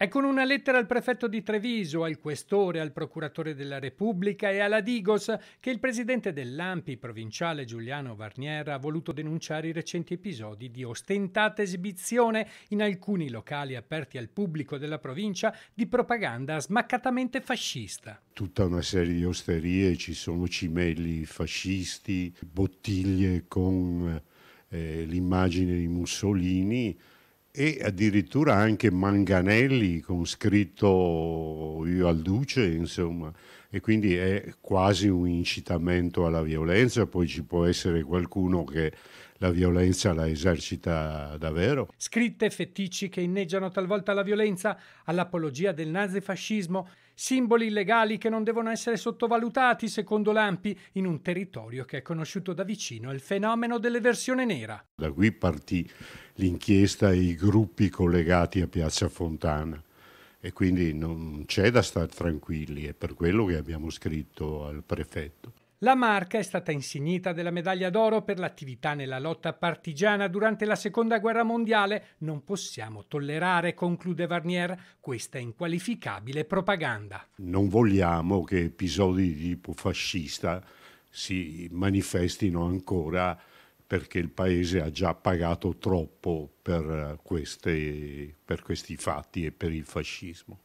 È con una lettera al prefetto di Treviso, al questore, al procuratore della Repubblica e alla Digos che il presidente dell'AMPI provinciale Giuliano Varniera ha voluto denunciare i recenti episodi di ostentata esibizione in alcuni locali aperti al pubblico della provincia di propaganda smaccatamente fascista. Tutta una serie di osterie, ci sono cimelli fascisti, bottiglie con eh, l'immagine di Mussolini e addirittura anche manganelli con scritto io al duce, insomma, e quindi è quasi un incitamento alla violenza, poi ci può essere qualcuno che la violenza la esercita davvero. Scritte feticci che inneggiano talvolta la violenza, all'apologia del nazifascismo, simboli illegali che non devono essere sottovalutati, secondo Lampi, in un territorio che è conosciuto da vicino il fenomeno dell'eversione nera. Da qui partì l'inchiesta e i gruppi collegati a Piazza Fontana e quindi non c'è da stare tranquilli, è per quello che abbiamo scritto al prefetto. La marca è stata insignita della medaglia d'oro per l'attività nella lotta partigiana durante la Seconda Guerra Mondiale. Non possiamo tollerare, conclude Varnier, questa inqualificabile propaganda. Non vogliamo che episodi di tipo fascista si manifestino ancora perché il Paese ha già pagato troppo per, eh, queste, per questi fatti e per il fascismo.